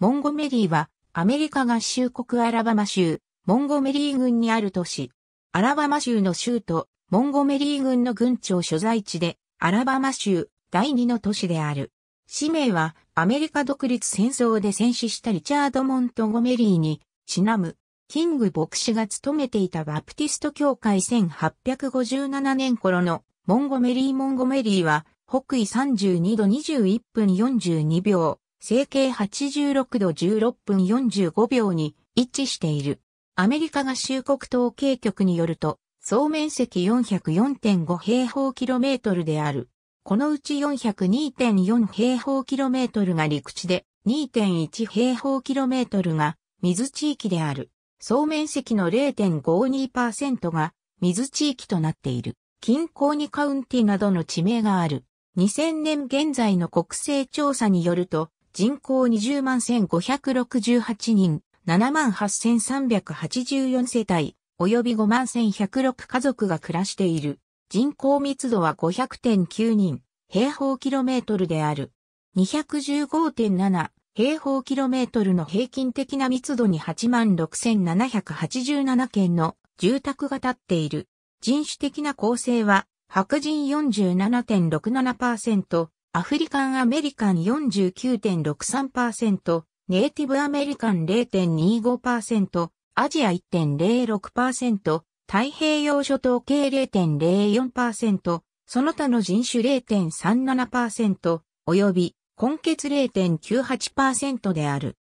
モンゴメリーは、アメリカ合衆国アラバマ州、モンゴメリー郡にある都市。アラバマ州の州都、モンゴメリー郡の郡庁所在地で、アラバマ州第二の都市である。氏名は、アメリカ独立戦争で戦死したリチャード・モントゴメリーに、ちなむ、キング牧師が務めていたバプティスト教会1857年頃の、モンゴメリー・モンゴメリーは、北緯32度21分42秒、整形86度16分45秒に一致している。アメリカ合衆国統計局によると、総面積404.5平方キロメートルである。このうち402.4平方キロメートルが陸地で、2.1平方キロメートルが水地域である。総面積の0.52%が水地域となっている。近郊にカウンティなどの地名がある。2000年現在の国勢調査によると、人口20万1568人、7万8384世帯、及び5万1106家族が暮らしている。人口密度は500.9人、平方キロメートルである。215.7平方キロメートルの平均的な密度に86,787件の住宅が建っている。人種的な構成は、白人47.67%、アフリカンアメリカン49.63%、ネイティブアメリカン0.25%、アジア1.06%、太平洋諸島系0.04%、その他の人種0.37%、及び根血0.98%である。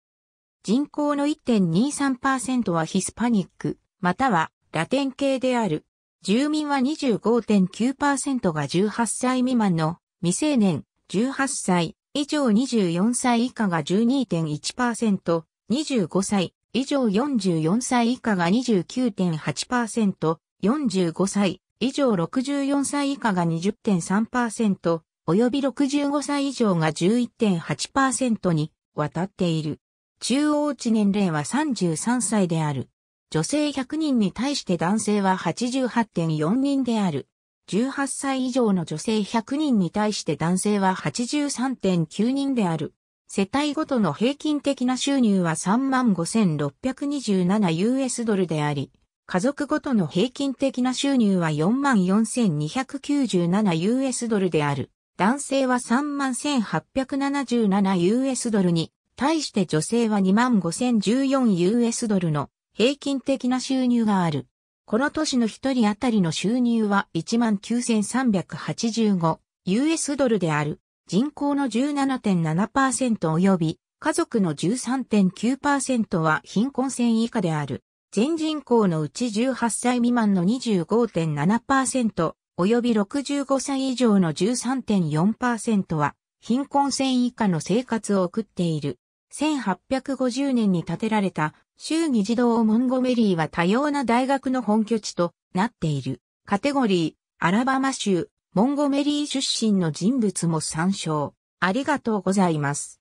人口の1.23%はヒスパニック、またはラテン系である。住民は25.9%が18歳未満の未成年、18歳以上24歳以下が12.1%、25歳以上44歳以下が29.8%、45歳以上64歳以下が20.3%、及び65歳以上が11.8%に渡っている。中央値年齢は33歳である。女性100人に対して男性は88.4人である。18歳以上の女性100人に対して男性は83.9人である。世帯ごとの平均的な収入は 35,627US ドルであり、家族ごとの平均的な収入は 44,297US ドルである。男性は 31,877US ドルに、対して女性は 25,014US ドルの平均的な収入がある。この年の一人当たりの収入は 19,385US ドルである。人口の17.7%及び家族の13.9%は貧困線以下である。全人口のうち18歳未満の25.7%及び65歳以上の13.4%は貧困線以下の生活を送っている。1850年に建てられた州議事堂モンゴメリーは多様な大学の本拠地となっている。カテゴリー、アラバマ州、モンゴメリー出身の人物も参照。ありがとうございます。